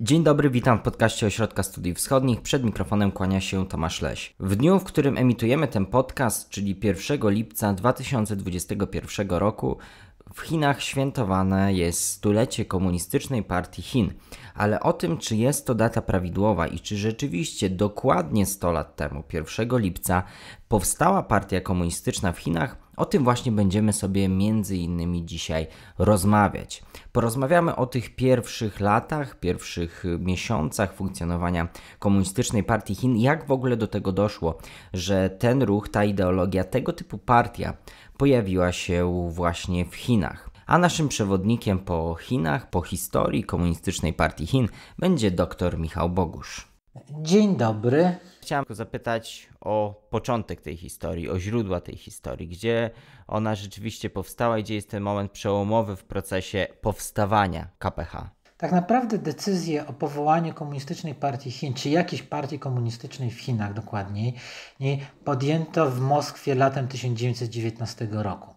Dzień dobry, witam w podcaście Ośrodka Studiów Wschodnich. Przed mikrofonem kłania się Tomasz Leś. W dniu, w którym emitujemy ten podcast, czyli 1 lipca 2021 roku, w Chinach świętowane jest stulecie Komunistycznej Partii Chin, ale o tym, czy jest to data prawidłowa i czy rzeczywiście dokładnie 100 lat temu, 1 lipca, powstała Partia Komunistyczna w Chinach, o tym właśnie będziemy sobie między innymi dzisiaj rozmawiać. Porozmawiamy o tych pierwszych latach, pierwszych y, miesiącach funkcjonowania Komunistycznej Partii Chin, jak w ogóle do tego doszło, że ten ruch, ta ideologia, tego typu partia pojawiła się właśnie w Chinach. A naszym przewodnikiem po Chinach, po historii Komunistycznej Partii Chin będzie dr Michał Bogusz. Dzień dobry. Chciałem zapytać o początek tej historii, o źródła tej historii, gdzie ona rzeczywiście powstała i gdzie jest ten moment przełomowy w procesie powstawania KPH. Tak naprawdę decyzję o powołaniu Komunistycznej Partii Chin, czy jakiejś partii komunistycznej w Chinach dokładniej, podjęto w Moskwie latem 1919 roku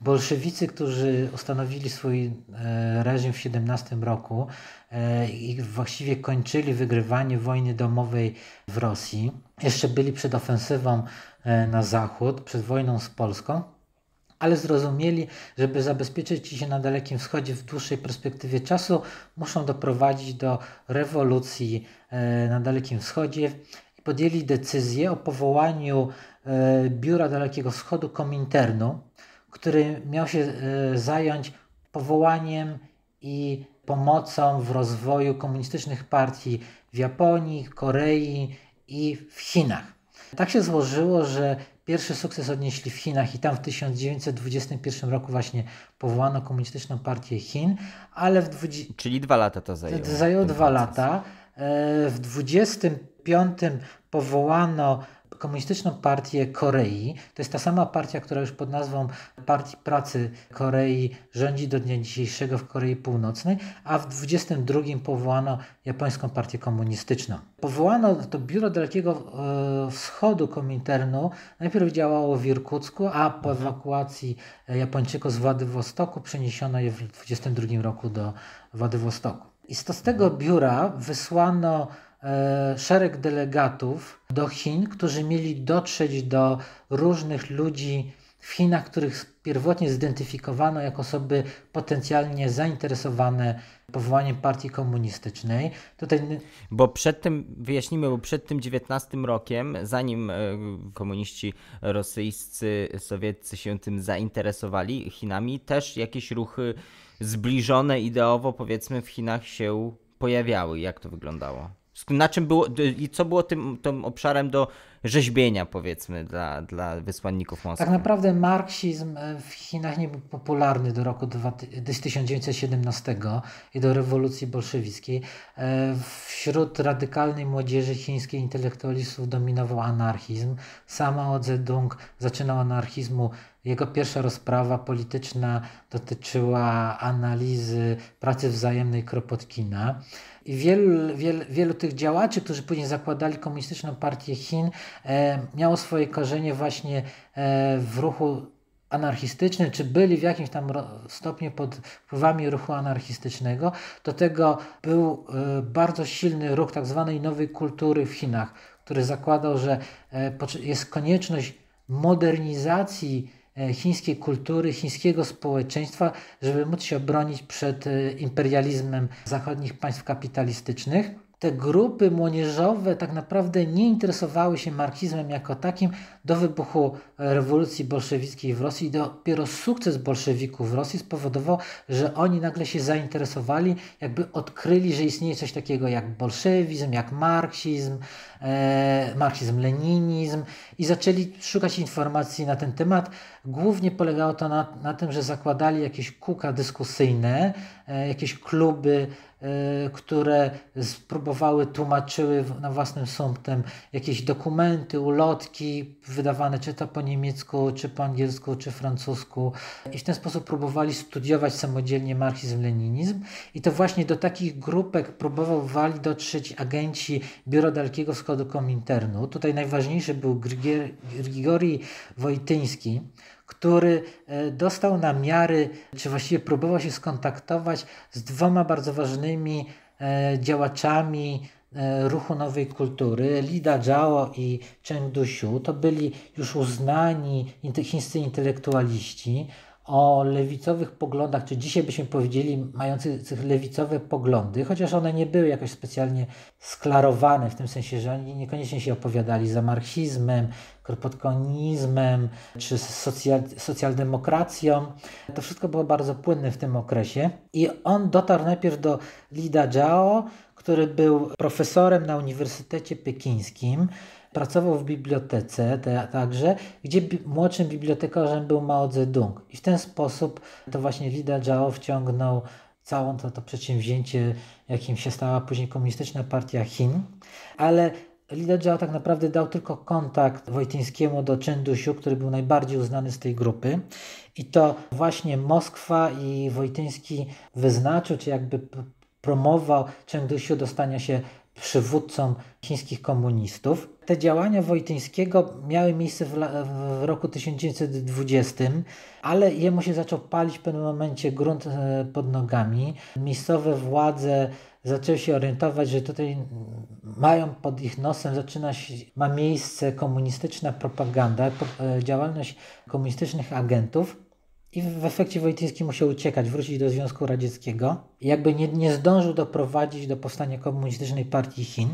bolszewicy, którzy ustanowili swój e, reżim w 17 roku e, i właściwie kończyli wygrywanie wojny domowej w Rosji, jeszcze byli przed ofensywą e, na zachód, przed wojną z Polską, ale zrozumieli, żeby zabezpieczyć się na Dalekim Wschodzie w dłuższej perspektywie czasu, muszą doprowadzić do rewolucji na Dalekim Wschodzie i podjęli decyzję o powołaniu Biura Dalekiego Wschodu Kominternu, który miał się e, zająć powołaniem i pomocą w rozwoju komunistycznych partii w Japonii, Korei i w Chinach. Tak się złożyło, że pierwszy sukces odnieśli w Chinach i tam w 1921 roku właśnie powołano Komunistyczną Partię Chin, ale w Czyli dwa lata to zajęło. Zajęło dwa proces. lata. E, w 25 powołano Komunistyczną Partię Korei. To jest ta sama partia, która już pod nazwą Partii Pracy Korei rządzi do dnia dzisiejszego w Korei Północnej, a w 22 powołano Japońską Partię Komunistyczną. Powołano to biuro Dalekiego e, Wschodu Kominternu. Najpierw działało w Irkucku, a po mhm. ewakuacji e, Japończyków z Władywostoku przeniesiono je w 22 roku do Władywostoku. I z tego biura wysłano E, szereg delegatów do Chin, którzy mieli dotrzeć do różnych ludzi w Chinach, których pierwotnie zidentyfikowano jako osoby potencjalnie zainteresowane powołaniem partii komunistycznej. Tutaj... Bo przed tym, wyjaśnijmy, bo przed tym 19 rokiem, zanim e, komuniści rosyjscy, sowieccy się tym zainteresowali, Chinami, też jakieś ruchy zbliżone ideowo, powiedzmy, w Chinach się pojawiały. Jak to wyglądało? Na czym było, i co było tym, tym obszarem do rzeźbienia, powiedzmy, dla, dla wysłanników Moskwy? Tak naprawdę marksizm e, w Chinach nie był popularny do roku 1917 i do rewolucji bolszewickiej. E, wśród radykalnej młodzieży chińskiej intelektualistów dominował anarchizm. Sama Zedong zaczynał anarchizmu jego pierwsza rozprawa polityczna dotyczyła analizy pracy wzajemnej Kropotkina. I wielu, wielu, wielu tych działaczy, którzy później zakładali Komunistyczną Partię Chin, e, miało swoje korzenie właśnie e, w ruchu anarchistycznym, czy byli w jakimś tam stopniu pod wpływami ruchu anarchistycznego. Do tego był e, bardzo silny ruch tak zwanej nowej kultury w Chinach, który zakładał, że e, jest konieczność modernizacji E, chińskiej kultury, chińskiego społeczeństwa, żeby móc się obronić przed e, imperializmem zachodnich państw kapitalistycznych te grupy młodzieżowe tak naprawdę nie interesowały się marksizmem jako takim do wybuchu e, rewolucji bolszewickiej w Rosji. Dopiero sukces bolszewików w Rosji spowodował, że oni nagle się zainteresowali, jakby odkryli, że istnieje coś takiego jak bolszewizm, jak marksizm, e, marksizm-leninizm i zaczęli szukać informacji na ten temat. Głównie polegało to na, na tym, że zakładali jakieś kuka dyskusyjne, e, jakieś kluby Y, które spróbowały, tłumaczyły na własnym sumptem jakieś dokumenty, ulotki wydawane czy to po niemiecku, czy po angielsku, czy francusku i w ten sposób próbowali studiować samodzielnie marxizm leninizm i to właśnie do takich grupek próbowali dotrzeć agenci Biuro Dalekiego Wschodu Kominternu. Tutaj najważniejszy był Grigori Wojtyński, który e, dostał na miary, czy właściwie próbował się skontaktować z dwoma bardzo ważnymi e, działaczami e, ruchu nowej kultury, Lida Zhao i Cheng Duxiu, to byli już uznani chińscy intelektualiści o lewicowych poglądach, czy dzisiaj byśmy powiedzieli mających lewicowe poglądy, chociaż one nie były jakoś specjalnie sklarowane w tym sensie, że oni niekoniecznie się opowiadali za marksizmem, kropotkonizmem czy socjal, socjaldemokracją. To wszystko było bardzo płynne w tym okresie. I on dotarł najpierw do Li Dajiao, który był profesorem na Uniwersytecie Pekińskim. Pracował w bibliotece te, także, gdzie bi młodszym bibliotekarzem był Mao Zedong. I w ten sposób to właśnie Li Dajiao wciągnął całą to, to przedsięwzięcie, jakim się stała później Komunistyczna Partia Chin. Ale Elida tak naprawdę dał tylko kontakt Wojtyńskiemu do Czyndusiu, który był najbardziej uznany z tej grupy. I to właśnie Moskwa i Wojtyński wyznaczył, czy jakby promował Czyndusiu do stania się przywódcą chińskich komunistów. Te działania Wojtyńskiego miały miejsce w, w, roku 1920, ale jemu się zaczął palić w pewnym momencie grunt e, pod nogami. Miejscowe władze zaczęły się orientować, że tutaj mają pod ich nosem, zaczyna się, ma miejsce komunistyczna propaganda, e, działalność komunistycznych agentów. I w efekcie Wojtyński musiał uciekać, wrócić do Związku Radzieckiego. Jakby nie, nie zdążył doprowadzić do powstania Komunistycznej Partii Chin.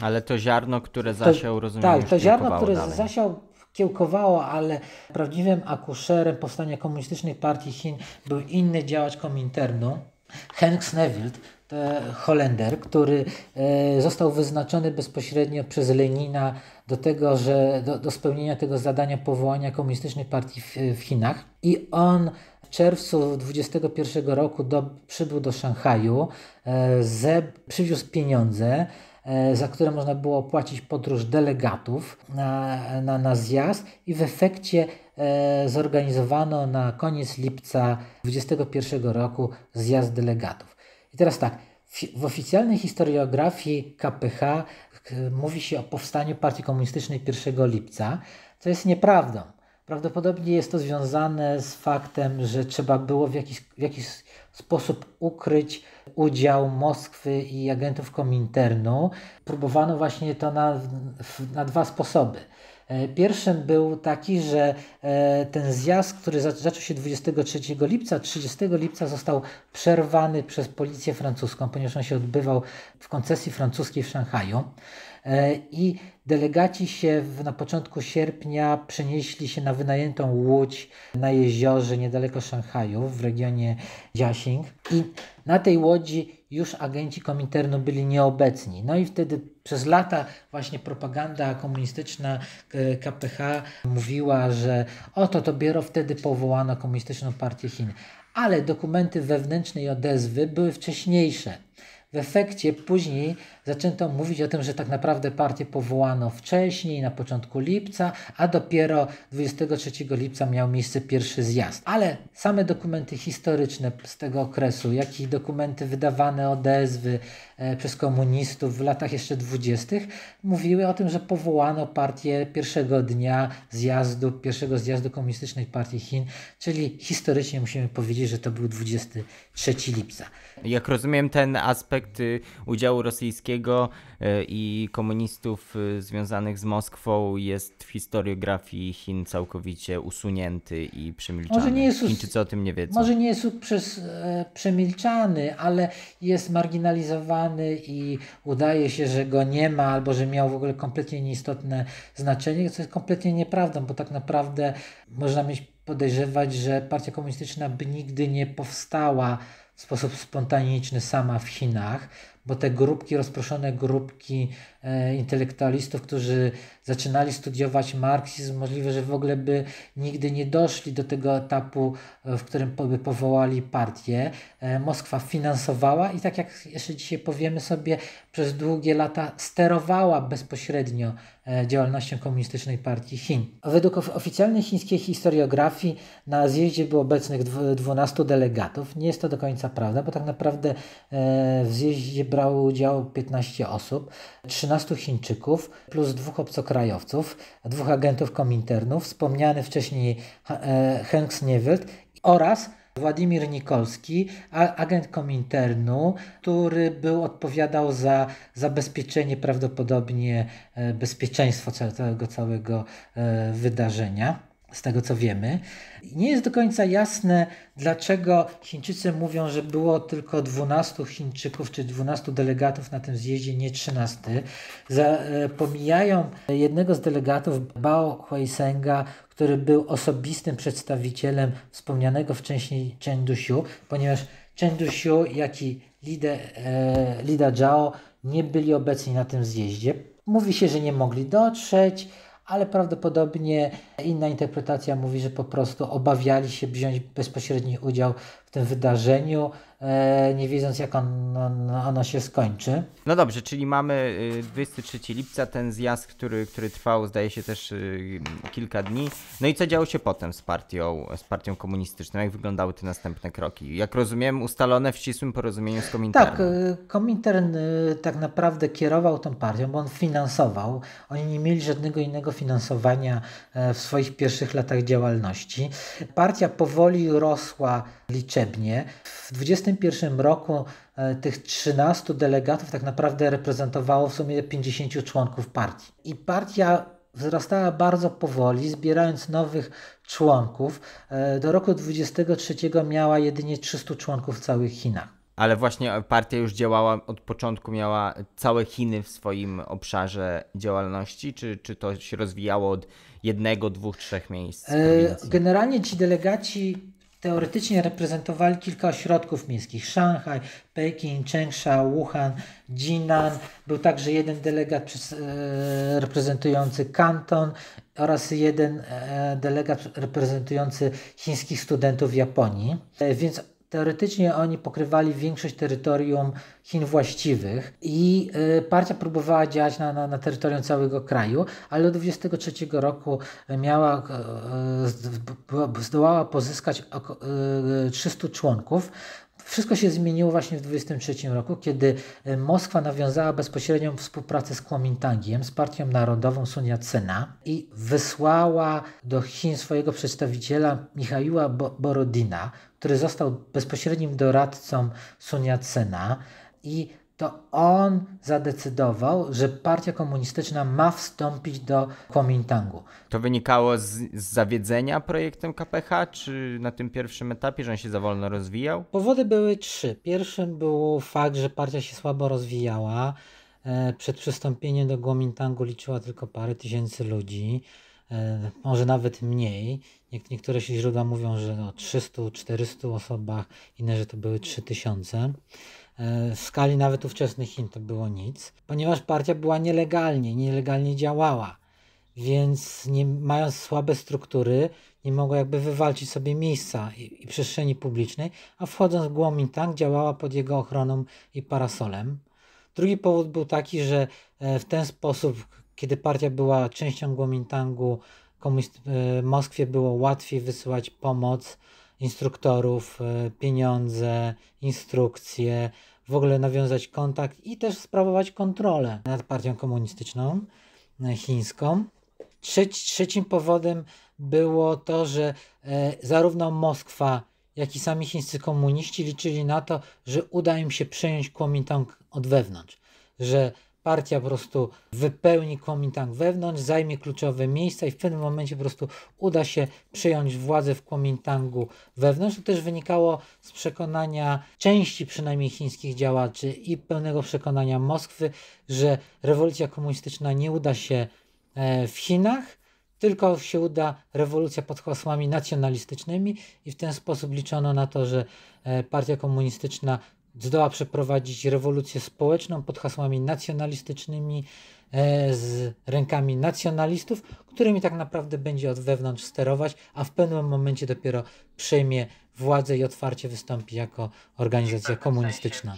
Ale to ziarno, które zasiał, to, rozumiem, Tak, to ziarno, które dalej. zasiał, kiełkowało, ale prawdziwym akuszerem powstania Komunistycznej Partii Chin był inny działacz Kominternu, Henk Snewild, E, Holender, który e, został wyznaczony bezpośrednio przez Lenina do tego, że do, do spełnienia tego zadania powołania komunistycznej partii w, w Chinach. I on w czerwcu 21 roku do, przybył do Szanghaju, e, ze, przywiózł pieniądze, za które można było opłacić podróż delegatów na, na, na zjazd i w efekcie zorganizowano na koniec lipca 21 roku zjazd delegatów. I teraz tak, w oficjalnej historiografii KPH mówi się o powstaniu partii komunistycznej 1 lipca, co jest nieprawdą. Prawdopodobnie jest to związane z faktem, że trzeba było w jakiś, w jakiś sposób ukryć udział Moskwy i agentów Kominternu. Próbowano właśnie to na, na dwa sposoby. E, pierwszym był taki, że e, ten zjazd, który zaczął się 23 lipca, 30 lipca został przerwany przez policję francuską, ponieważ on się odbywał w koncesji francuskiej w Szanghaju. E, I delegaci się w, na początku sierpnia przenieśli się na wynajętą łódź na jeziorze niedaleko Szanghaju w regionie Jiaxing. I na tej łodzi już agenci Kominternu byli nieobecni. No i wtedy przez lata właśnie propaganda komunistyczna e, KPH mówiła, że oto dopiero wtedy powołano Komunistyczną Partię Chin. Ale dokumenty wewnętrznej odezwy były wcześniejsze. W efekcie później zaczęto mówić o tym, że tak naprawdę partię powołano wcześniej, na początku lipca, a dopiero 23 lipca miał miejsce pierwszy zjazd. Ale same dokumenty historyczne z tego okresu, jak i dokumenty wydawane odezwy e, przez komunistów w latach jeszcze dwudziestych, mówiły o tym, że powołano partię pierwszego dnia zjazdu, pierwszego zjazdu Komunistycznej Partii Chin, czyli historycznie musimy powiedzieć, że to był 23 lipca. Jak rozumiem, ten aspekt y, udziału rosyjskiego E, i komunistów e, związanych z Moskwą jest w historiografii Chin całkowicie usunięty i przemilczany. Może nie jest Chińczycy o tym nie wiedzą. Może nie jest przez, e, przemilczany, ale jest marginalizowany i udaje się, że go nie ma albo że miał w ogóle kompletnie nieistotne znaczenie, co jest kompletnie nieprawdą, bo tak naprawdę można mieć podejrzewać, że partia komunistyczna by nigdy nie powstała w sposób spontaniczny sama w Chinach, bo te grupki, rozproszone grupki e, intelektualistów, którzy zaczynali studiować marksizm, możliwe, że w ogóle by nigdy nie doszli do tego etapu, e, w którym by powołali partię. E, Moskwa finansowała i tak jak jeszcze dzisiaj powiemy sobie, przez długie lata sterowała bezpośrednio E, działalnością Komunistycznej Partii Chin. Według oficjalnej chińskiej historiografii na zjeździe było obecnych 12 delegatów. Nie jest to do końca prawda, bo tak naprawdę e, w zjeździe brało udział 15 osób, 13 Chińczyków plus dwóch obcokrajowców, dwóch agentów kominternów, wspomniany wcześniej e, Henks Niewelt oraz Władimir Nikolski, agent Kominternu, który był odpowiadał za zabezpieczenie prawdopodobnie e, bezpieczeństwa całego, całego wydarzenia z tego co wiemy. Nie jest do końca jasne, dlaczego Chińczycy mówią, że było tylko 12 Chińczyków czy 12 delegatów na tym zjeździe, nie 13. Za, e, pomijają jednego z delegatów, Bao Huaisenga, który był osobistym przedstawicielem wspomnianego wcześniej Chen Duxiu, ponieważ Chen Duxiu, jak i e, Lida, e, Zhao nie byli obecni na tym zjeździe. Mówi się, że nie mogli dotrzeć, ale prawdopodobnie inna interpretacja mówi, że po prostu obawiali się wziąć bezpośredni udział w tym wydarzeniu, E, nie wiedząc jak on, ono się skończy. No dobrze, czyli mamy 23 y, lipca ten zjazd, który, który trwał zdaje się też y, kilka dni. No i co działo się potem z partią, z partią komunistyczną? Jak wyglądały te następne kroki? Jak rozumiem ustalone w ścisłym porozumieniu z Kominternem. Tak, y, Komintern tak naprawdę kierował tą partią, bo on finansował. Oni nie mieli żadnego innego finansowania e, w swoich pierwszych latach działalności. Partia powoli rosła liczebnie. W 2021 roku e, tych 13 delegatów tak naprawdę reprezentowało w sumie 50 członków partii. I partia wzrastała bardzo powoli, zbierając nowych członków. E, do roku 2023 miała jedynie 300 członków w całych Chinach ale właśnie partia już działała od początku, miała całe Chiny w swoim obszarze działalności, czy, czy to się rozwijało od jednego, dwóch, trzech miejsc? E, generalnie ci delegaci teoretycznie reprezentowali kilka ośrodków miejskich: Szanghaj, Pekin, Chengsha, Wuhan, Jinan. Był także jeden delegat przez, e, reprezentujący kanton oraz jeden e, delegat reprezentujący chińskich studentów w Japonii. E, więc teoretycznie oni pokrywali większość terytorium Chin właściwych i y, partia próbowała działać na, na, na terytorium całego kraju, ale od 23 roku miała, y, y, zdołała pozyskać 300 członków. Wszystko się zmieniło właśnie w 23 roku, kiedy Moskwa nawiązała bezpośrednią współpracę z Kuomintangiem, z Partią Narodową Sun Yat-sena i wysłała do Chin swojego przedstawiciela Michaiła Borodina, który został bezpośrednim doradcą Sun yat i to on zadecydował, że partia komunistyczna ma wstąpić do Kuomintangu. To wynikało z, z, zawiedzenia projektem KPH, czy na tym pierwszym etapie, że on się za wolno rozwijał? Powody były trzy. Pierwszym był fakt, że partia się słabo rozwijała. E, przed przystąpieniem do Kuomintangu liczyła tylko parę tysięcy ludzi, e, może nawet mniej. Niektóre źródła mówią, że o 300-400 osobach, inne, że to były 3000. E, w skali nawet ówczesnych Chin to było nic, ponieważ partia była nielegalnie, nielegalnie działała, więc nie, mając słabe struktury, nie mogła jakby wywalczyć sobie miejsca i, i przestrzeni publicznej, a wchodząc w Kuomintang działała pod jego ochroną i parasolem. Drugi powód był taki, że e, w ten sposób, kiedy partia była częścią Kuomintangu, E, w Moskwie było łatwiej wysyłać pomoc instruktorów, e, pieniądze, instrukcje, w ogóle nawiązać kontakt i też sprawować kontrolę nad partią komunistyczną e, chińską. Trzeci, trzecim powodem było to, że zarówno Moskwa, jak i sami chińscy komuniści liczyli na to, że uda im się przejąć Kuomintang od wewnątrz, że partia po prostu wypełni Kuomintang wewnątrz, zajmie kluczowe miejsca i w pewnym momencie po prostu uda się przejąć władzę w Kuomintangu wewnątrz. To też wynikało z przekonania części przynajmniej chińskich działaczy i pełnego przekonania Moskwy, że rewolucja komunistyczna nie uda się e, w Chinach, tylko się uda rewolucja pod hasłami nacjonalistycznymi i w ten sposób liczono na to, że e, partia komunistyczna zdoła przeprowadzić rewolucję społeczną pod hasłami nacjonalistycznymi e, z rękami nacjonalistów, którymi tak naprawdę będzie od wewnątrz sterować, a w pewnym momencie dopiero przejmie władzę i otwarcie wystąpi jako organizacja tak, tak, komunistyczna.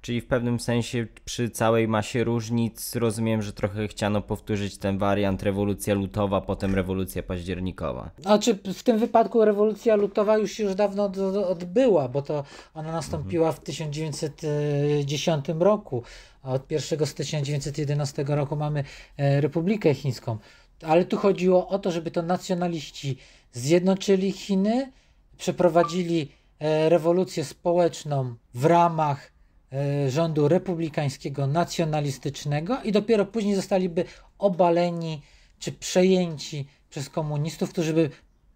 Czyli w pewnym sensie przy całej masie różnic rozumiem, że trochę chciano powtórzyć ten wariant rewolucja lutowa, potem rewolucja październikowa. Znaczy w tym wypadku rewolucja lutowa już już dawno odbyła, bo to ona nastąpiła w 1910 roku, a od 1 stycznia 1911 roku mamy e, Republikę Chińską. Ale tu chodziło o to, żeby to nacjonaliści zjednoczyli Chiny, przeprowadzili e, rewolucję społeczną w ramach E, rządu republikańskiego, nacjonalistycznego i dopiero później zostaliby obaleni czy przejęci przez komunistów, którzy by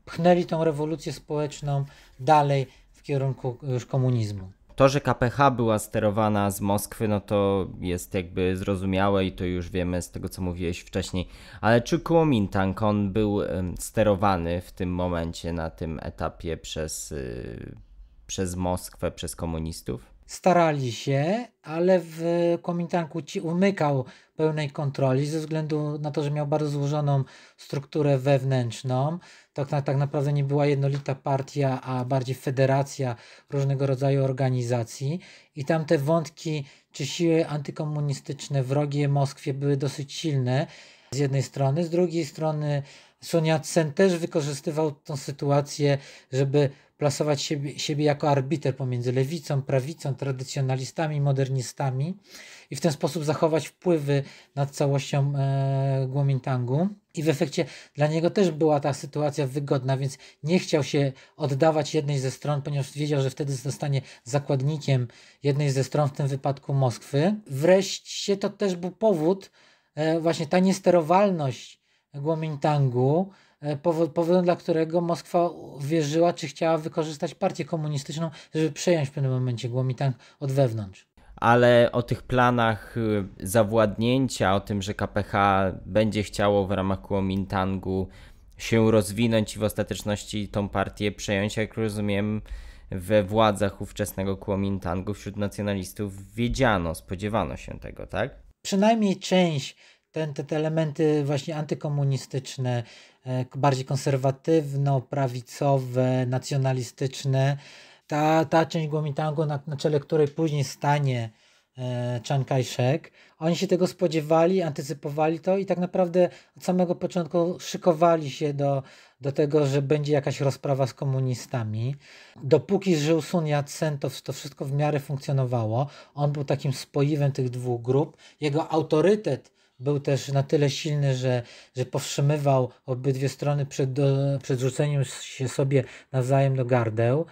pchnęli tą rewolucję społeczną dalej w kierunku e, już komunizmu. To, że KPH była sterowana z Moskwy, no to jest jakby zrozumiałe i to już wiemy z tego, co mówiłeś wcześniej. Ale czy Kuomintang, on był sterowany w tym momencie, na tym etapie przez, y, przez Moskwę, przez komunistów? starali się, ale w komitanku ci umykał pełnej kontroli ze względu na to, że miał bardzo złożoną strukturę wewnętrzną. Tak, tak naprawdę nie była jednolita partia, a bardziej federacja różnego rodzaju organizacji. I tam te wątki czy siły antykomunistyczne wrogie Moskwie były dosyć silne z jednej strony, z drugiej strony Sonia sen też wykorzystywał tą sytuację, żeby plasować siebie, siebie, jako arbiter pomiędzy lewicą, prawicą, tradycjonalistami, modernistami i w ten sposób zachować wpływy nad całością e, I w efekcie dla niego też była ta sytuacja wygodna, więc nie chciał się oddawać jednej ze stron, ponieważ wiedział, że wtedy zostanie zakładnikiem jednej ze stron, w tym wypadku Moskwy. Wreszcie to też był powód, e, właśnie ta niesterowalność Kuomintangu, e, powod, powodem dla którego Moskwa wierzyła, czy chciała wykorzystać partię komunistyczną, żeby przejąć w pewnym momencie Kuomintang od wewnątrz. Ale o tych planach y, zawładnięcia, o tym, że KPH będzie chciało w ramach Kuomintangu się rozwinąć i w ostateczności tą partię przejąć, jak rozumiem, we władzach ówczesnego Kuomintangu wśród nacjonalistów wiedziano, spodziewano się tego, tak? Przynajmniej część ten, te, te elementy właśnie antykomunistyczne, e, bardziej konserwatywno-prawicowe, nacjonalistyczne, ta, ta część Guomintangu, na, na czele której później stanie e, Chiang Kai-shek, oni się tego spodziewali, antycypowali to i tak naprawdę od samego początku szykowali się do, do tego, że będzie jakaś rozprawa z komunistami. Dopóki żył Sun Yat-sen, to, to wszystko w miarę funkcjonowało. On był takim spoiwem tych dwóch grup. Jego autorytet był też na tyle silny, że, że powstrzymywał obydwie strony przed, przed rzuceniem się sobie nawzajem do gardeł.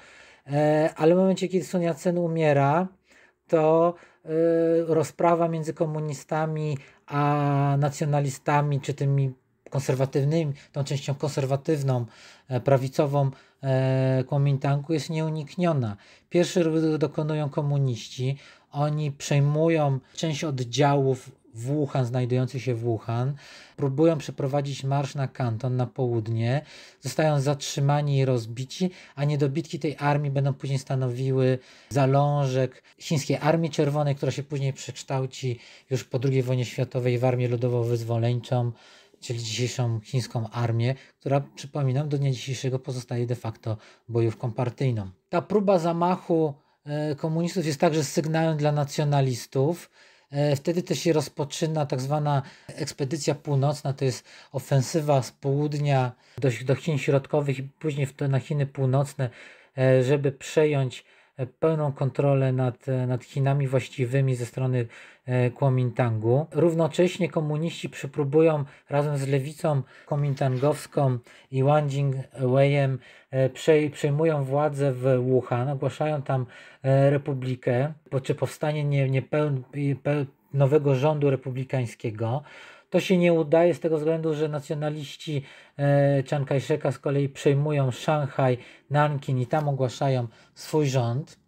E, ale w momencie, kiedy Sun Yat-sen umiera, to e, rozprawa między komunistami a nacjonalistami, czy tymi konserwatywnymi, tą częścią konserwatywną, e, prawicową e, Kuomintangu jest nieunikniona. Pierwszy dokonują komuniści, oni przejmują część oddziałów Wuhan, znajdujący się w Wuhan, próbują przeprowadzić marsz na kanton, na południe, zostają zatrzymani i rozbici, a niedobitki tej armii będą później stanowiły zalążek chińskiej Armii Czerwonej, która się później przekształci już po II wojnie światowej w Armię Ludowo-Wyzwoleńczą, czyli dzisiejszą chińską armię, która, przypominam, do dnia dzisiejszego pozostaje de facto bojówką partyjną. Ta próba zamachu e, komunistów jest także sygnałem dla nacjonalistów, E, wtedy też się rozpoczyna tak zwana ekspedycja północna, to jest ofensywa z południa do, do Chin Środkowych i później na Chiny Północne, e, żeby przejąć E, pełną kontrolę nad, e, nad Chinami właściwymi ze strony e, Kuomintangu. Równocześnie komuniści przypróbują razem z lewicą komintangowską i Wang Jingweiem przejmują władzę w Wuhan, ogłaszają tam republikę, czy powstanie nie, nie peł, peł, nowego rządu republikańskiego. To się nie udaje z tego względu, że nacjonaliści e, Chiang Kai-sheka z kolei przejmują Szanghaj, Nankin i tam ogłaszają swój rząd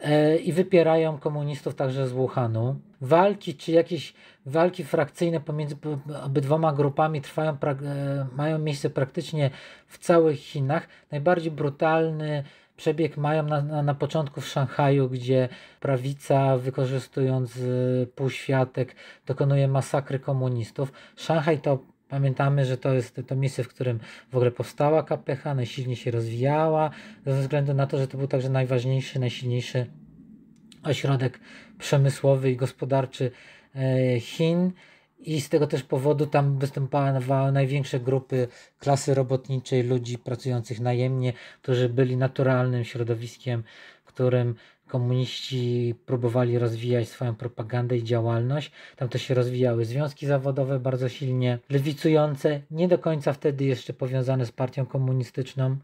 e, i wypierają komunistów także z Wuhanu. Walki czy jakieś walki frakcyjne pomiędzy obydwoma grupami trwają, pra, e, mają miejsce praktycznie w całych Chinach. Najbardziej brutalny przebieg mają na, na, na początku w Szanghaju, gdzie prawica wykorzystując y, półświatek dokonuje masakry komunistów. Szanghaj to Pamiętamy, że to jest to miejsce, w którym w ogóle powstała KPH, najsilniej się rozwijała, ze względu na to, że to był także najważniejszy, najsilniejszy ośrodek przemysłowy i gospodarczy e, Chin. I z tego też powodu tam występowały największe grupy klasy robotniczej, ludzi pracujących najemnie, którzy byli naturalnym środowiskiem, w którym komuniści próbowali rozwijać swoją propagandę i działalność. Tam też się rozwijały związki zawodowe bardzo silnie, lewicujące, nie do końca wtedy jeszcze powiązane z partią komunistyczną,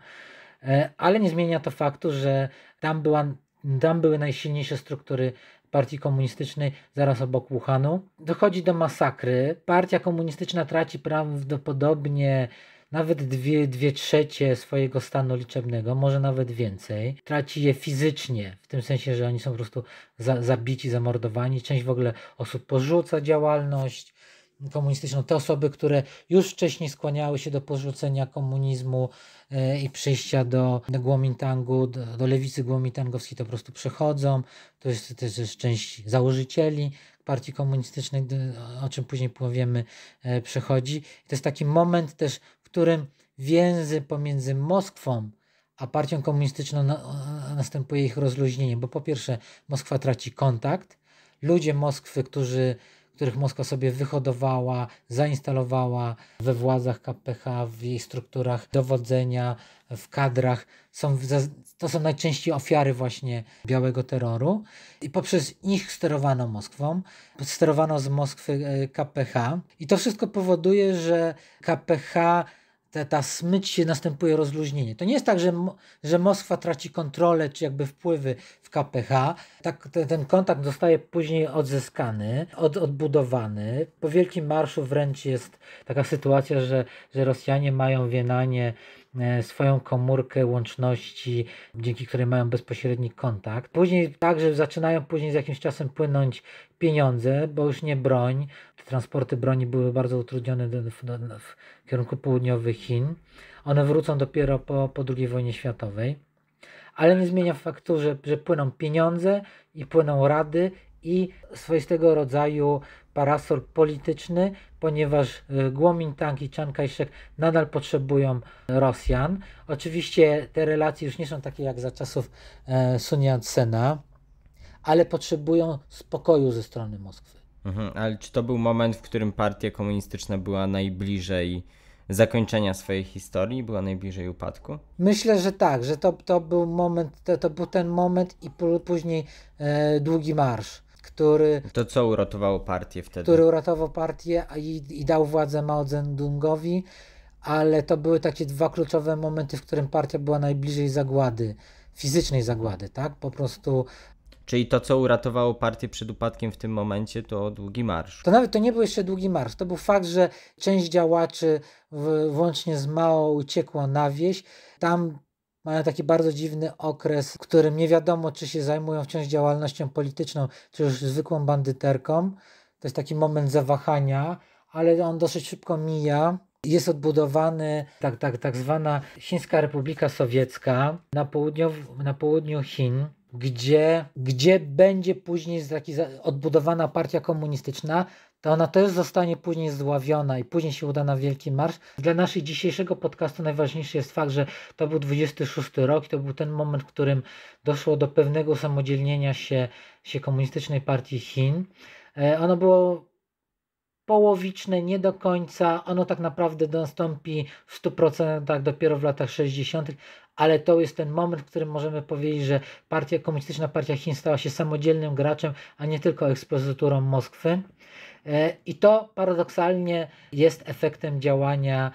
e, ale nie zmienia to faktu, że tam, była, tam były najsilniejsze struktury partii komunistycznej zaraz obok Wuhanu. Dochodzi do masakry. Partia komunistyczna traci prawdopodobnie nawet dwie, dwie trzecie swojego stanu liczebnego, może nawet więcej. Traci je fizycznie, w tym sensie, że oni są po prostu za, zabici, zamordowani. Część w ogóle osób porzuca działalność komunistyczną, te osoby, które już wcześniej skłaniały się do porzucenia komunizmu e, i przyjścia do, do Guomintangu, do, do lewicy guomintangowskiej, to po prostu przechodzą. To jest też część założycieli partii komunistycznej, o czym później powiemy, e, przechodzi. To jest taki moment też, w którym więzy pomiędzy Moskwą a partią komunistyczną no, następuje ich rozluźnienie, bo po pierwsze Moskwa traci kontakt, ludzie Moskwy, którzy których Moskwa sobie wyhodowała, zainstalowała we władzach KPH, w jej strukturach dowodzenia, w kadrach. Są, to są najczęściej ofiary właśnie białego terroru i poprzez nich sterowano Moskwą, sterowano z Moskwy e, KPH i to wszystko powoduje, że KPH ta, ta smyć się następuje rozluźnienie. To nie jest tak, że, że Moskwa traci kontrolę czy jakby wpływy w KPH. Tak, ten, ten kontakt zostaje później odzyskany, od, odbudowany. Po Wielkim Marszu wręcz jest taka sytuacja, że, że Rosjanie mają w Wienanie E, swoją komórkę łączności, dzięki której mają bezpośredni kontakt. Później także zaczynają później z jakimś czasem płynąć pieniądze, bo już nie broń. Transporty broni były bardzo utrudnione w, w kierunku południowych Chin. One wrócą dopiero po, po II wojnie światowej. Ale nie zmienia faktu, że, że płyną pieniądze i płyną rady i swoistego rodzaju parasol polityczny, ponieważ Kuomintang e, i Chiang Kai-shek nadal potrzebują Rosjan. Oczywiście te relacje już nie są takie jak za czasów e, Sun Yat-sena, ale potrzebują spokoju ze strony Moskwy. Mhm, ale czy to był moment, w którym partia komunistyczna była najbliżej zakończenia swojej historii, była najbliżej upadku? Myślę, że tak, że to, to był moment, to, to był ten moment i później e, długi marsz który... To co uratowało partię wtedy? Który uratował partię i, i dał władzę Mao Zedongowi, ale to były takie dwa kluczowe momenty, w którym partia była najbliżej zagłady, fizycznej zagłady, tak? Po prostu Czyli to, co uratowało partię przed upadkiem w tym momencie, to długi marsz. To nawet to nie był jeszcze długi marsz. To był fakt, że część działaczy, włącznie z Mao, uciekła na wieś. Tam mają taki bardzo dziwny okres, w którym nie wiadomo, czy się zajmują wciąż działalnością polityczną, czy już zwykłą bandyterką. To jest taki moment zawahania, ale on dosyć szybko mija. Jest odbudowany tak, tak, tak zwana Chińska Republika Sowiecka na południu, na południu Chin gdzie, gdzie będzie później taki odbudowana partia komunistyczna, to ona też zostanie później zławiona i później się uda na Wielki Marsz. Dla naszego dzisiejszego podcastu najważniejszy jest fakt, że to był 26 rok i to był ten moment, w którym doszło do pewnego samodzielnienia się, się komunistycznej partii Chin. E, ono było połowiczne, nie do końca. Ono tak naprawdę nastąpi w 100% dopiero w latach 60., ale to jest ten moment, w którym możemy powiedzieć, że partia komunistyczna partia Chin stała się samodzielnym graczem, a nie tylko ekspozyturą Moskwy. E, I to paradoksalnie jest efektem działania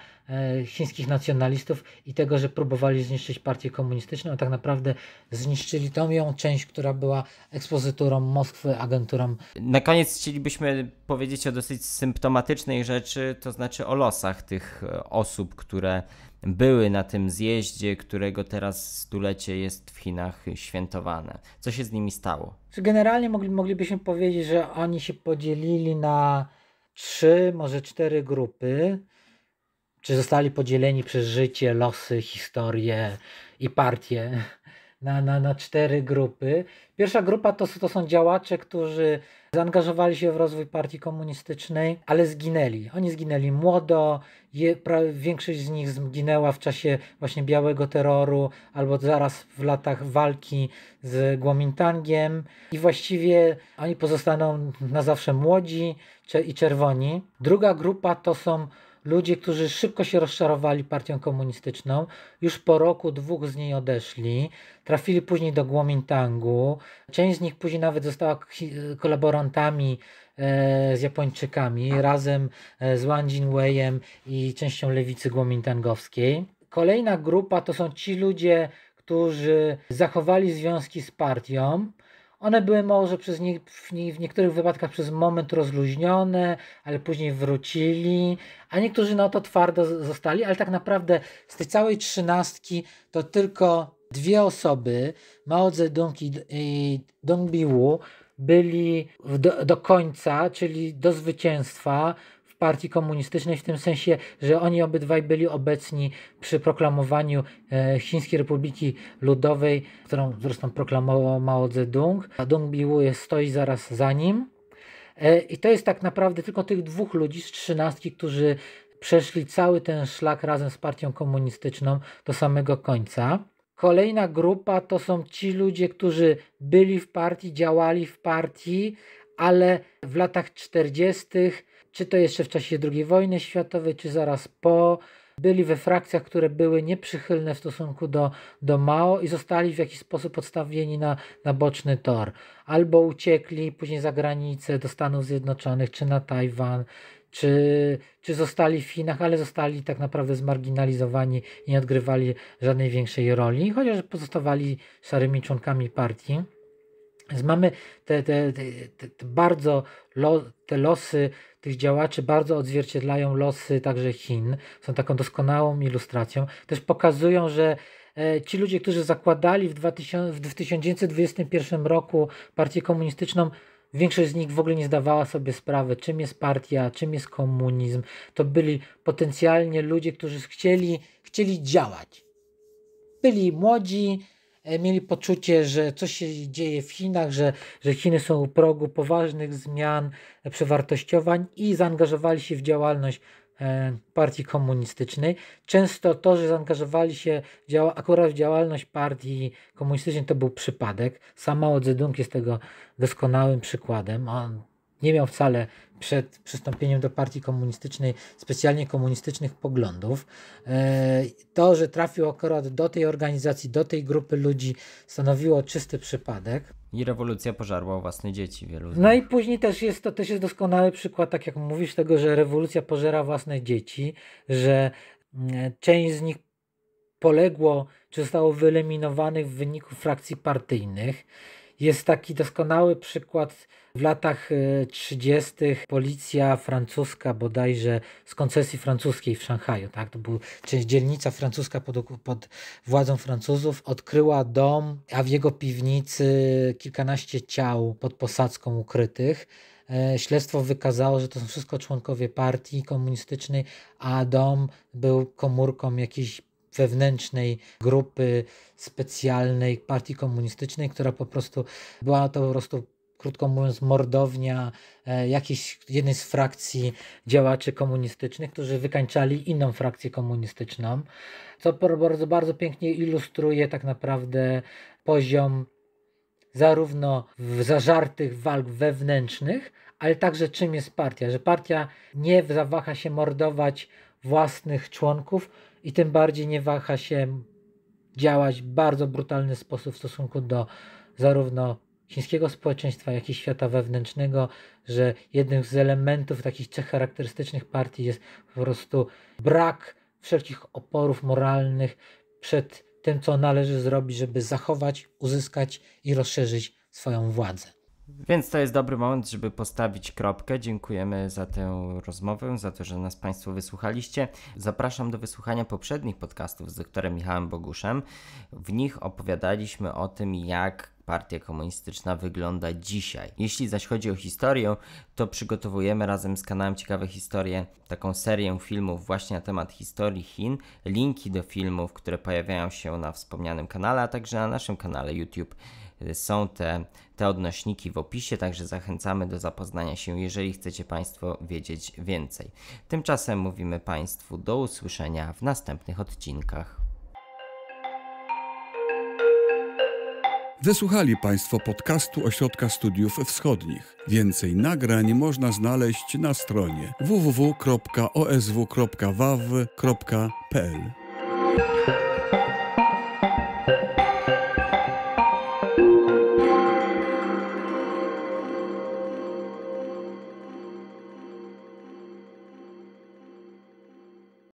e, chińskich nacjonalistów i tego, że próbowali zniszczyć partię komunistyczną, a tak naprawdę zniszczyli tą ją część, która była ekspozyturą Moskwy, agenturą. Na koniec chcielibyśmy powiedzieć o dosyć symptomatycznej rzeczy, to znaczy o losach tych e, osób, które były na tym zjeździe, którego teraz stulecie jest w Chinach świętowane. Co się z nimi stało? generalnie moglibyśmy powiedzieć, że oni się podzielili na trzy, może cztery grupy? Czy zostali podzieleni przez życie, losy, historię i partie? na, na, na cztery grupy. Pierwsza grupa to, to są działacze, którzy zaangażowali się w rozwój partii komunistycznej, ale zginęli. Oni zginęli młodo, je, większość z nich zginęła w czasie właśnie białego terroru albo zaraz w latach walki z Guomintangiem i właściwie oni pozostaną na zawsze młodzi i czerwoni. Druga grupa to są Ludzie, którzy szybko się rozczarowali partią komunistyczną, już po roku, dwóch z niej odeszli, trafili później do Kuomintangu. Część z nich później nawet została kolaborantami e, z Japończykami, razem e, z Wang Jinwei'em i częścią lewicy Kuomintangowskiej. Kolejna grupa to są ci ludzie, którzy zachowali związki z partią, one były może przez nie, w, nie, w niektórych wypadkach przez moment rozluźnione, ale później wrócili, a niektórzy na to twardo zostali, ale tak naprawdę z tej całej trzynastki to tylko dwie osoby, Mao Zedong i, i Dong Biwu, byli do, do końca, czyli do zwycięstwa, partii komunistycznej, w tym sensie, że oni obydwaj byli obecni przy proklamowaniu e, Chińskiej Republiki Ludowej, którą zresztą proklamował Mao Zedong, a Dong Biwu stoi zaraz za nim. E, I to jest tak naprawdę tylko tych dwóch ludzi z trzynastki, którzy przeszli cały ten szlak razem z partią komunistyczną do samego końca. Kolejna grupa to są ci ludzie, którzy byli w partii, działali w partii, ale w latach 40 czy to jeszcze w czasie II wojny światowej, czy zaraz po. Byli we frakcjach, które były nieprzychylne w stosunku do, do Mao i zostali w jakiś sposób odstawieni na, na boczny tor. Albo uciekli później za granicę do Stanów Zjednoczonych, czy na Tajwan, czy, czy zostali w Chinach, ale zostali tak naprawdę zmarginalizowani i nie odgrywali żadnej większej roli, chociaż pozostawali szarymi członkami partii. Więc mamy te, te, te, te bardzo lo, te losy tych działaczy bardzo odzwierciedlają losy także Chin. Są taką doskonałą ilustracją. Też pokazują, że e, ci ludzie, którzy zakładali w, 2000, w 1921 roku partię komunistyczną, większość z nich w ogóle nie zdawała sobie sprawy, czym jest partia, czym jest komunizm. To byli potencjalnie ludzie, którzy chcieli, chcieli działać. Byli młodzi, E, mieli poczucie, że coś się dzieje w Chinach, że, że Chiny są u progu poważnych zmian, e, przewartościowań i zaangażowali się w działalność e, partii komunistycznej. Często to, że zaangażowali się działa, akurat w działalność partii komunistycznej, to był przypadek. Sama Mao Zedong jest tego doskonałym przykładem. On nie miał wcale przed przystąpieniem do partii komunistycznej specjalnie komunistycznych poglądów. E, to, że trafił akurat do tej organizacji, do tej grupy ludzi, stanowiło czysty przypadek. I rewolucja pożarła własne dzieci wielu. No i później też jest to też jest doskonały przykład, tak jak mówisz, tego, że rewolucja pożera własne dzieci, że mm, część z nich poległo, czy zostało wyeliminowanych w wyniku frakcji partyjnych. Jest taki doskonały przykład. W latach 30. E, policja francuska bodajże z koncesji francuskiej w Szanghaju, tak? to był, część dzielnica francuska pod, pod władzą Francuzów, odkryła dom, a w jego piwnicy kilkanaście ciał pod posadzką ukrytych. E, śledztwo wykazało, że to są wszystko członkowie partii komunistycznej, a dom był komórką jakiejś wewnętrznej grupy specjalnej partii komunistycznej, która po prostu była to po prostu krótko mówiąc, mordownia e, jakiejś jednej z frakcji działaczy komunistycznych, którzy wykańczali inną frakcję komunistyczną, co bardzo, bardzo pięknie ilustruje tak naprawdę poziom zarówno w zażartych walk wewnętrznych, ale także czym jest partia, że partia nie zawaha się mordować własnych członków, i tym bardziej nie waha się działać w bardzo brutalny sposób w stosunku do zarówno chińskiego społeczeństwa, jak i świata wewnętrznego, że jednym z elementów takich cech charakterystycznych partii jest po prostu brak wszelkich oporów moralnych przed tym, co należy zrobić, żeby zachować, uzyskać i rozszerzyć swoją władzę. Więc to jest dobry moment, żeby postawić kropkę. Dziękujemy za tę rozmowę, za to, że nas Państwo wysłuchaliście. Zapraszam do wysłuchania poprzednich podcastów z doktorem Michałem Boguszem. W nich opowiadaliśmy o tym, jak partia komunistyczna wygląda dzisiaj. Jeśli zaś chodzi o historię, to przygotowujemy razem z kanałem Ciekawe Historie taką serię filmów właśnie na temat historii Chin. Linki do filmów, które pojawiają się na wspomnianym kanale, a także na naszym kanale YouTube Y, są te, te odnośniki w opisie, także zachęcamy do zapoznania się, jeżeli chcecie Państwo wiedzieć więcej. Tymczasem mówimy Państwu do usłyszenia w następnych odcinkach. Wysłuchali Państwo podcastu Ośrodka Studiów Wschodnich. Więcej nagrań można znaleźć na stronie www.osw.waw.pl.